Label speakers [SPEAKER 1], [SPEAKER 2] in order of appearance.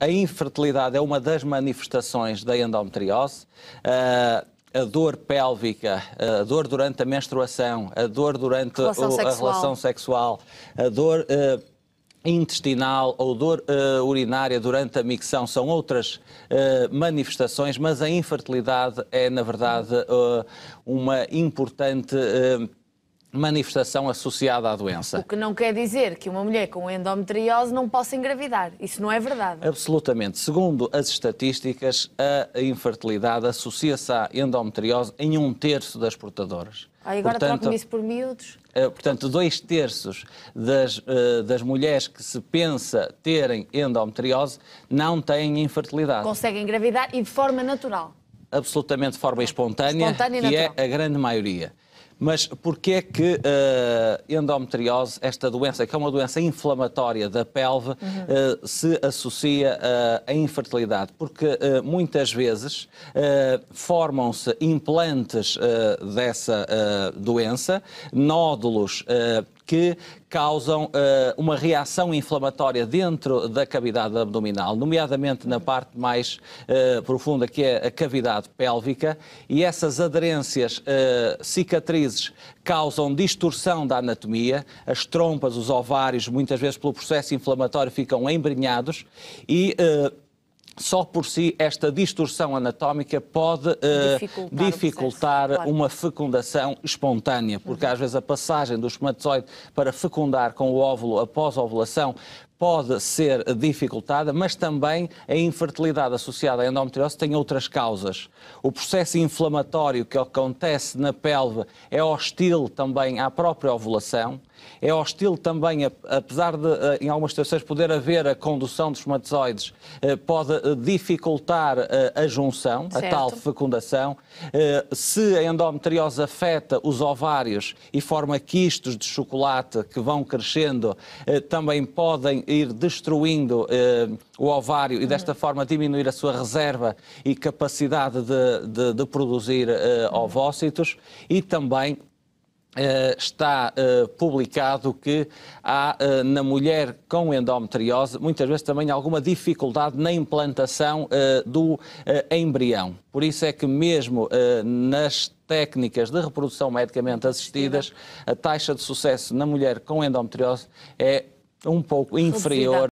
[SPEAKER 1] A infertilidade é uma das manifestações da endometriose. Uh, a dor pélvica, a dor durante a menstruação, a dor durante relação o, a relação sexual, a dor uh, intestinal ou dor uh, urinária durante a micção são outras uh, manifestações, mas a infertilidade é, na verdade, uma importante manifestação associada à doença. O que não quer dizer que uma mulher com endometriose não possa engravidar. Isso não é verdade. Absolutamente. Segundo as estatísticas, a infertilidade associa-se à endometriose em um terço das portadoras. Ah, agora troca-me isso por miúdos? Eh, portanto, dois terços das, eh, das mulheres que se pensa terem endometriose não têm infertilidade. Conseguem engravidar e de forma natural absolutamente de forma espontânea, espontânea que é natural. é a grande maioria. Mas porquê é que uh, endometriose, esta doença, que é uma doença inflamatória da pelve, uhum. uh, se associa uh, à infertilidade? Porque uh, muitas vezes formam-se implantes dessa doença, nódulos que causam uh, uma reação inflamatória dentro da cavidade abdominal, nomeadamente na parte mais uh, profunda, que é a cavidade pélvica, e essas aderências, uh, cicatrizes, causam distorção da anatomia, as trompas, os ovários, muitas vezes pelo processo inflamatório, ficam embrenhados e só por si esta distorção anatómica pode uh, dificultar, dificultar processo, uma claro. fecundação espontânea, porque uhum. às vezes a passagem do espermatozoide para fecundar com o óvulo após a ovulação pode ser dificultada, mas também a infertilidade associada à endometriose tem outras causas. O processo inflamatório que acontece na pelve é hostil também à própria ovulação, é hostil também, apesar de eh, em algumas situações poder haver a condução dos espermatozoides, eh, pode eh, dificultar a junção, certo. a tal fecundação. Se a endometriose afeta os ovários e forma quistos de chocolate que vão crescendo, também podem ir destruindo eh, o ovário e desta forma diminuir a sua reserva e capacidade de, de, de produzir eh, ovócitos e também eh, está eh, publicado que há eh, na mulher com endometriose muitas vezes também alguma dificuldade na implantação do embrião. Por isso é que mesmo nas técnicas de reprodução medicamente assistidas, a taxa de sucesso na mulher com endometriose é um pouco inferior